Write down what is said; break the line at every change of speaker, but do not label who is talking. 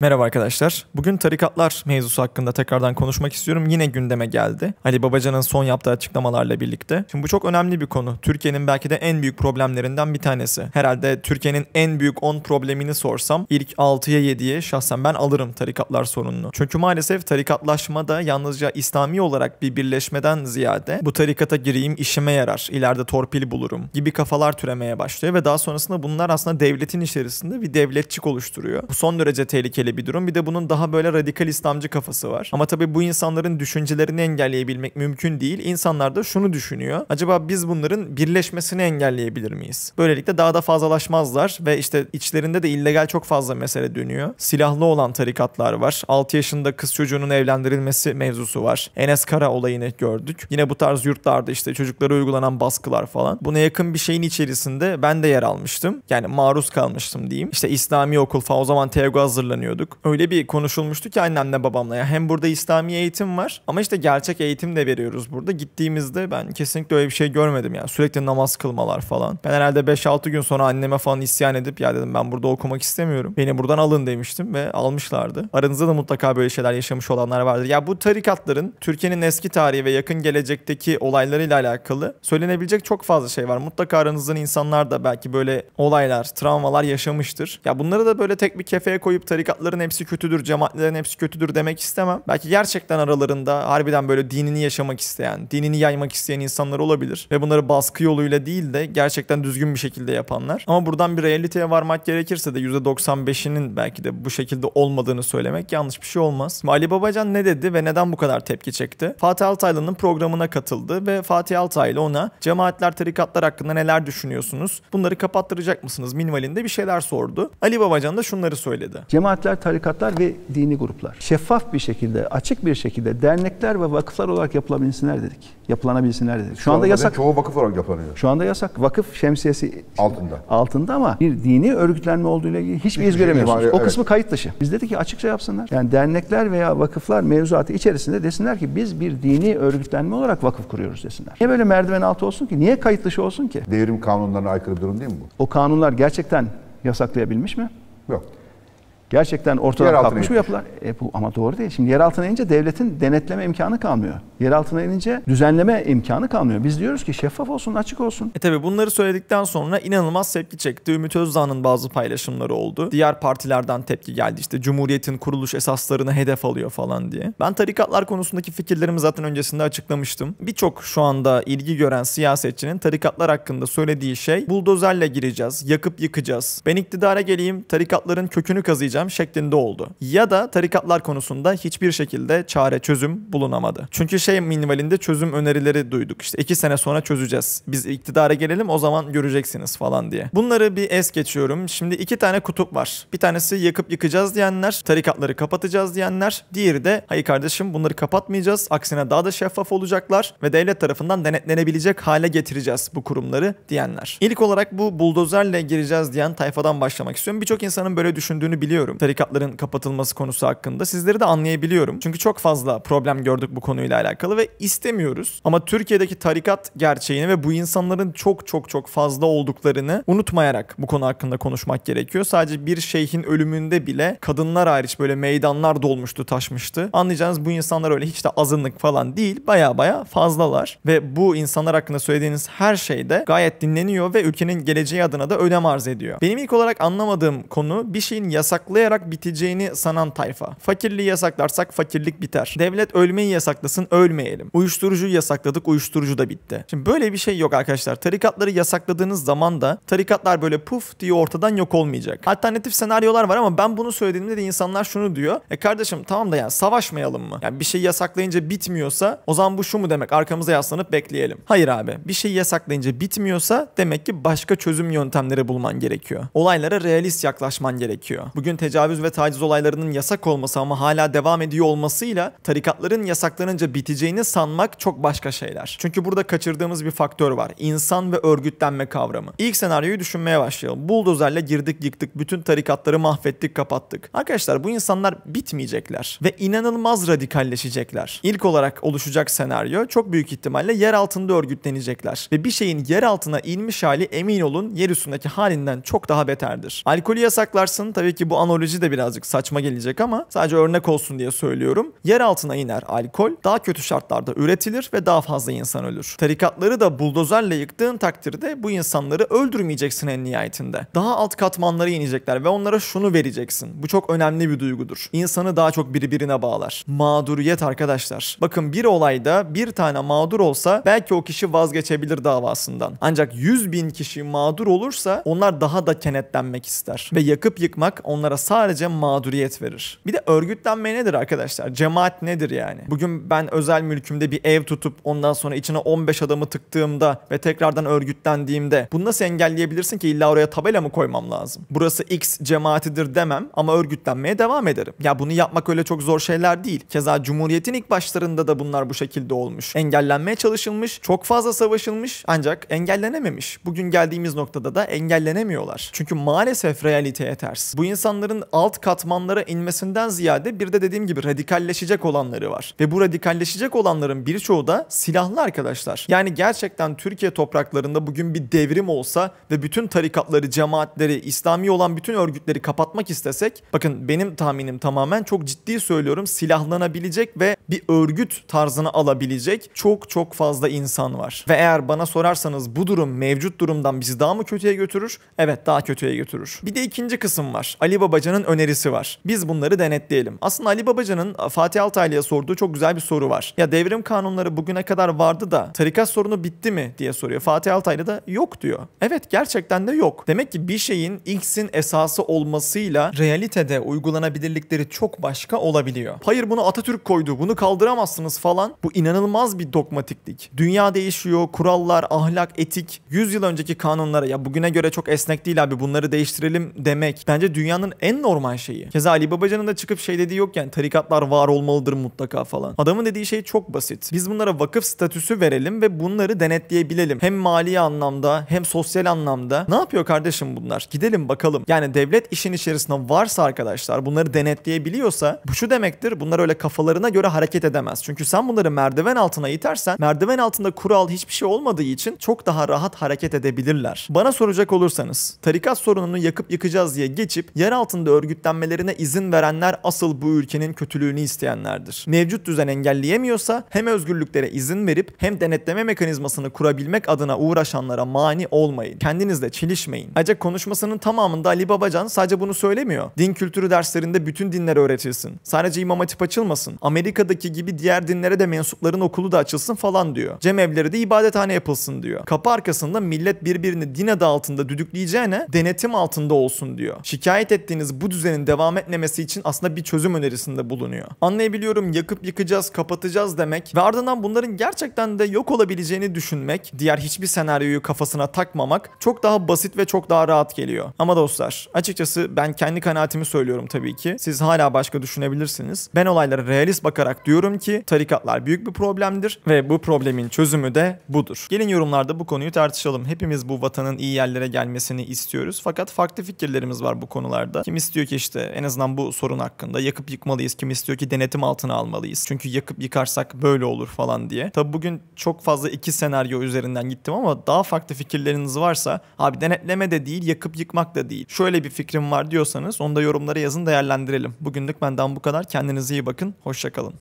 Merhaba arkadaşlar. Bugün tarikatlar mevzusu hakkında tekrardan konuşmak istiyorum. Yine gündeme geldi. Ali Babacan'ın son yaptığı açıklamalarla birlikte. Şimdi bu çok önemli bir konu. Türkiye'nin belki de en büyük problemlerinden bir tanesi. Herhalde Türkiye'nin en büyük 10 problemini sorsam ilk 6'ya 7'ye şahsen ben alırım tarikatlar sorununu. Çünkü maalesef tarikatlaşma da yalnızca İslami olarak bir birleşmeden ziyade bu tarikata gireyim işime yarar, ileride torpil bulurum gibi kafalar türemeye başlıyor ve daha sonrasında bunlar aslında devletin içerisinde bir devletçik oluşturuyor. Bu son derece tehlikeli tehlikeli bir durum. Bir de bunun daha böyle radikal İslamcı kafası var. Ama tabii bu insanların düşüncelerini engelleyebilmek mümkün değil. İnsanlar da şunu düşünüyor. Acaba biz bunların birleşmesini engelleyebilir miyiz? Böylelikle daha da fazlalaşmazlar ve işte içlerinde de illegal çok fazla mesele dönüyor. Silahlı olan tarikatlar var. 6 yaşında kız çocuğunun evlendirilmesi mevzusu var. Enes Kara olayını gördük. Yine bu tarz yurtlarda işte çocuklara uygulanan baskılar falan. Buna yakın bir şeyin içerisinde ben de yer almıştım. Yani maruz kalmıştım diyeyim. İşte İslami okul falan o zaman TEOG'a hazırlanıyordu düşünüyorduk. Öyle bir konuşulmuştu ki annemle babamla. ya hem burada İslami eğitim var ama işte gerçek eğitim de veriyoruz burada. Gittiğimizde ben kesinlikle öyle bir şey görmedim yani. Sürekli namaz kılmalar falan. Ben herhalde 5-6 gün sonra anneme falan isyan edip ya dedim ben burada okumak istemiyorum. Beni buradan alın demiştim ve almışlardı. Aranızda da mutlaka böyle şeyler yaşamış olanlar vardır. Ya bu tarikatların Türkiye'nin eski tarihi ve yakın gelecekteki olaylarıyla alakalı söylenebilecek çok fazla şey var. Mutlaka aranızdan insanlar da belki böyle olaylar, travmalar yaşamıştır. Ya bunları da böyle tek bir kefeye koyup tarikatları tarikatların hepsi kötüdür, cemaatlerin hepsi kötüdür demek istemem. Belki gerçekten aralarında harbiden böyle dinini yaşamak isteyen, dinini yaymak isteyen insanlar olabilir. Ve bunları baskı yoluyla değil de gerçekten düzgün bir şekilde yapanlar. Ama buradan bir realiteye varmak gerekirse de %95'inin belki de bu şekilde olmadığını söylemek yanlış bir şey olmaz. Şimdi Ali Babacan ne dedi ve neden bu kadar tepki çekti? Fatih Altaylı'nın programına katıldı ve Fatih Altaylı ona cemaatler, tarikatlar hakkında neler düşünüyorsunuz? Bunları kapattıracak mısınız? Minvalinde bir şeyler sordu. Ali Babacan da şunları söyledi. Cemaatler cemaatler, tarikatlar ve dini gruplar. Şeffaf bir şekilde, açık bir şekilde dernekler ve vakıflar olarak yapılabilsinler dedik. Yapılanabilsinler dedik. Şu, şu anda, anda yasak. Çoğu vakıf olarak yapılanıyor. Şu anda yasak. Vakıf şemsiyesi altında. Altında ama bir dini örgütlenme olduğuyla ilgili hiçbir iz şey göremiyorsunuz. Şey o kısmı evet. kayıt dışı. Biz dedik ki açıkça yapsınlar. Yani dernekler veya vakıflar mevzuatı içerisinde desinler ki biz bir dini örgütlenme olarak vakıf kuruyoruz desinler. Niye böyle merdiven altı olsun ki? Niye kayıt dışı olsun ki? Devrim kanunlarına aykırı bir durum değil mi bu? O kanunlar gerçekten yasaklayabilmiş mi? Yok. Gerçekten ortadan yer kalkmış bu yapılar. E, bu, ama doğru değil. Şimdi yer altına inince devletin denetleme imkanı kalmıyor. Yer altına inince düzenleme imkanı kalmıyor. Biz diyoruz ki şeffaf olsun, açık olsun. E tabi bunları söyledikten sonra inanılmaz tepki çekti. Ümit Özdağ'ın bazı paylaşımları oldu. Diğer partilerden tepki geldi. İşte Cumhuriyet'in kuruluş esaslarını hedef alıyor falan diye. Ben tarikatlar konusundaki fikirlerimi zaten öncesinde açıklamıştım. Birçok şu anda ilgi gören siyasetçinin tarikatlar hakkında söylediği şey buldozerle gireceğiz, yakıp yıkacağız. Ben iktidara geleyim, tarikatların kökünü kazıyacağım edeceğim şeklinde oldu. Ya da tarikatlar konusunda hiçbir şekilde çare çözüm bulunamadı. Çünkü şey minvalinde çözüm önerileri duyduk. İşte iki sene sonra çözeceğiz. Biz iktidara gelelim o zaman göreceksiniz falan diye. Bunları bir es geçiyorum. Şimdi iki tane kutup var. Bir tanesi yakıp yıkacağız diyenler, tarikatları kapatacağız diyenler. Diğeri de hayır kardeşim bunları kapatmayacağız. Aksine daha da şeffaf olacaklar ve devlet tarafından denetlenebilecek hale getireceğiz bu kurumları diyenler. İlk olarak bu buldozerle gireceğiz diyen tayfadan başlamak istiyorum. Birçok insanın böyle düşündüğünü biliyorum anlayabiliyorum. Tarikatların kapatılması konusu hakkında sizleri de anlayabiliyorum. Çünkü çok fazla problem gördük bu konuyla alakalı ve istemiyoruz. Ama Türkiye'deki tarikat gerçeğini ve bu insanların çok çok çok fazla olduklarını unutmayarak bu konu hakkında konuşmak gerekiyor. Sadece bir şeyhin ölümünde bile kadınlar hariç böyle meydanlar dolmuştu taşmıştı. Anlayacağınız bu insanlar öyle hiç de azınlık falan değil. Baya baya fazlalar. Ve bu insanlar hakkında söylediğiniz her şeyde gayet dinleniyor ve ülkenin geleceği adına da önem arz ediyor. Benim ilk olarak anlamadığım konu bir şeyin yasaklı yasaklayarak biteceğini sanan tayfa. Fakirliği yasaklarsak fakirlik biter. Devlet ölmeyi yasaklasın ölmeyelim. Uyuşturucu yasakladık uyuşturucu da bitti. Şimdi böyle bir şey yok arkadaşlar. Tarikatları yasakladığınız zaman da tarikatlar böyle puf diye ortadan yok olmayacak. Alternatif senaryolar var ama ben bunu söylediğimde de insanlar şunu diyor. E kardeşim tamam da yani savaşmayalım mı? Yani bir şey yasaklayınca bitmiyorsa o zaman bu şu mu demek arkamıza yaslanıp bekleyelim. Hayır abi bir şey yasaklayınca bitmiyorsa demek ki başka çözüm yöntemleri bulman gerekiyor. Olaylara realist yaklaşman gerekiyor. Bugün tecavüz ve taciz olaylarının yasak olması ama hala devam ediyor olmasıyla tarikatların yasaklanınca biteceğini sanmak çok başka şeyler. Çünkü burada kaçırdığımız bir faktör var. İnsan ve örgütlenme kavramı. İlk senaryoyu düşünmeye başlayalım. Buldozerle girdik yıktık bütün tarikatları mahvettik kapattık. Arkadaşlar bu insanlar bitmeyecekler ve inanılmaz radikalleşecekler. İlk olarak oluşacak senaryo çok büyük ihtimalle yer altında örgütlenecekler ve bir şeyin yer altına inmiş hali emin olun yer üstündeki halinden çok daha beterdir. Alkolü yasaklarsın tabii ki bu anonim terminoloji de birazcık saçma gelecek ama sadece örnek olsun diye söylüyorum. Yer altına iner alkol daha kötü şartlarda üretilir ve daha fazla insan ölür. Tarikatları da buldozerle yıktığın takdirde bu insanları öldürmeyeceksin en nihayetinde. Daha alt katmanlara inecekler ve onlara şunu vereceksin. Bu çok önemli bir duygudur. İnsanı daha çok birbirine bağlar. Mağduriyet arkadaşlar. Bakın bir olayda bir tane mağdur olsa belki o kişi vazgeçebilir davasından. Ancak 100 bin kişi mağdur olursa onlar daha da kenetlenmek ister. Ve yakıp yıkmak onlara sadece mağduriyet verir. Bir de örgütlenme nedir arkadaşlar? Cemaat nedir yani? Bugün ben özel mülkümde bir ev tutup ondan sonra içine 15 adamı tıktığımda ve tekrardan örgütlendiğimde bunu nasıl engelleyebilirsin ki illa oraya tabela mı koymam lazım? Burası X cemaatidir demem ama örgütlenmeye devam ederim. Ya bunu yapmak öyle çok zor şeyler değil. Keza Cumhuriyet'in ilk başlarında da bunlar bu şekilde olmuş. Engellenmeye çalışılmış, çok fazla savaşılmış ancak engellenememiş. Bugün geldiğimiz noktada da engellenemiyorlar. Çünkü maalesef realiteye ters. Bu insanların olanların alt katmanlara inmesinden ziyade bir de dediğim gibi radikalleşecek olanları var. Ve bu radikalleşecek olanların birçoğu da silahlı arkadaşlar. Yani gerçekten Türkiye topraklarında bugün bir devrim olsa ve bütün tarikatları, cemaatleri, İslami olan bütün örgütleri kapatmak istesek bakın benim tahminim tamamen çok ciddi söylüyorum silahlanabilecek ve bir örgüt tarzını alabilecek çok çok fazla insan var. Ve eğer bana sorarsanız bu durum mevcut durumdan bizi daha mı kötüye götürür? Evet daha kötüye götürür. Bir de ikinci kısım var. Ali Baba Babacan'ın önerisi var. Biz bunları denetleyelim. Aslında Ali Babacan'ın Fatih Altaylı'ya sorduğu çok güzel bir soru var. Ya devrim kanunları bugüne kadar vardı da tarikat sorunu bitti mi diye soruyor. Fatih Altaylı da yok diyor. Evet gerçekten de yok. Demek ki bir şeyin X'in esası olmasıyla realitede uygulanabilirlikleri çok başka olabiliyor. Hayır bunu Atatürk koydu bunu kaldıramazsınız falan. Bu inanılmaz bir dogmatiklik. Dünya değişiyor, kurallar, ahlak, etik. 100 yıl önceki kanunlara ya bugüne göre çok esnek değil abi bunları değiştirelim demek. Bence dünyanın en normal şeyi. Keza Ali Babacan'ın da çıkıp şey dediği yok yani tarikatlar var olmalıdır mutlaka falan. Adamın dediği şey çok basit. Biz bunlara vakıf statüsü verelim ve bunları denetleyebilelim. Hem mali anlamda hem sosyal anlamda. Ne yapıyor kardeşim bunlar? Gidelim bakalım. Yani devlet işin içerisinde varsa arkadaşlar bunları denetleyebiliyorsa bu şu demektir. Bunlar öyle kafalarına göre hareket edemez. Çünkü sen bunları merdiven altına itersen merdiven altında kural hiçbir şey olmadığı için çok daha rahat hareket edebilirler. Bana soracak olursanız tarikat sorununu yakıp yıkacağız diye geçip yer altına aslında örgütlenmelerine izin verenler asıl bu ülkenin kötülüğünü isteyenlerdir. Mevcut düzen engelleyemiyorsa hem özgürlüklere izin verip hem denetleme mekanizmasını kurabilmek adına uğraşanlara mani olmayın. Kendinizle çelişmeyin. Ayrıca konuşmasının tamamında Ali Babacan sadece bunu söylemiyor. Din kültürü derslerinde bütün dinler öğretilsin. Sadece İmam Hatip açılmasın. Amerika'daki gibi diğer dinlere de mensupların okulu da açılsın falan diyor. Cem evleri de ibadethane yapılsın diyor. Kapı arkasında millet birbirini din adı altında düdükleyeceğine denetim altında olsun diyor. Şikayet ettiğiniz Cumhurbaşkanımız bu düzenin devam etmemesi için aslında bir çözüm önerisinde bulunuyor. Anlayabiliyorum yakıp yıkacağız, kapatacağız demek ve ardından bunların gerçekten de yok olabileceğini düşünmek, diğer hiçbir senaryoyu kafasına takmamak çok daha basit ve çok daha rahat geliyor. Ama dostlar açıkçası ben kendi kanaatimi söylüyorum tabii ki. Siz hala başka düşünebilirsiniz. Ben olaylara realist bakarak diyorum ki tarikatlar büyük bir problemdir ve bu problemin çözümü de budur. Gelin yorumlarda bu konuyu tartışalım. Hepimiz bu vatanın iyi yerlere gelmesini istiyoruz. Fakat farklı fikirlerimiz var bu konularda. Kimi kim istiyor ki işte en azından bu sorun hakkında yakıp yıkmalıyız. Kim istiyor ki denetim altına almalıyız. Çünkü yakıp yıkarsak böyle olur falan diye. Tabi bugün çok fazla iki senaryo üzerinden gittim ama daha farklı fikirleriniz varsa abi denetleme de değil yakıp yıkmak da değil. Şöyle bir fikrim var diyorsanız onu da yorumlara yazın değerlendirelim. Bugünlük benden bu kadar. Kendinize iyi bakın. Hoşçakalın.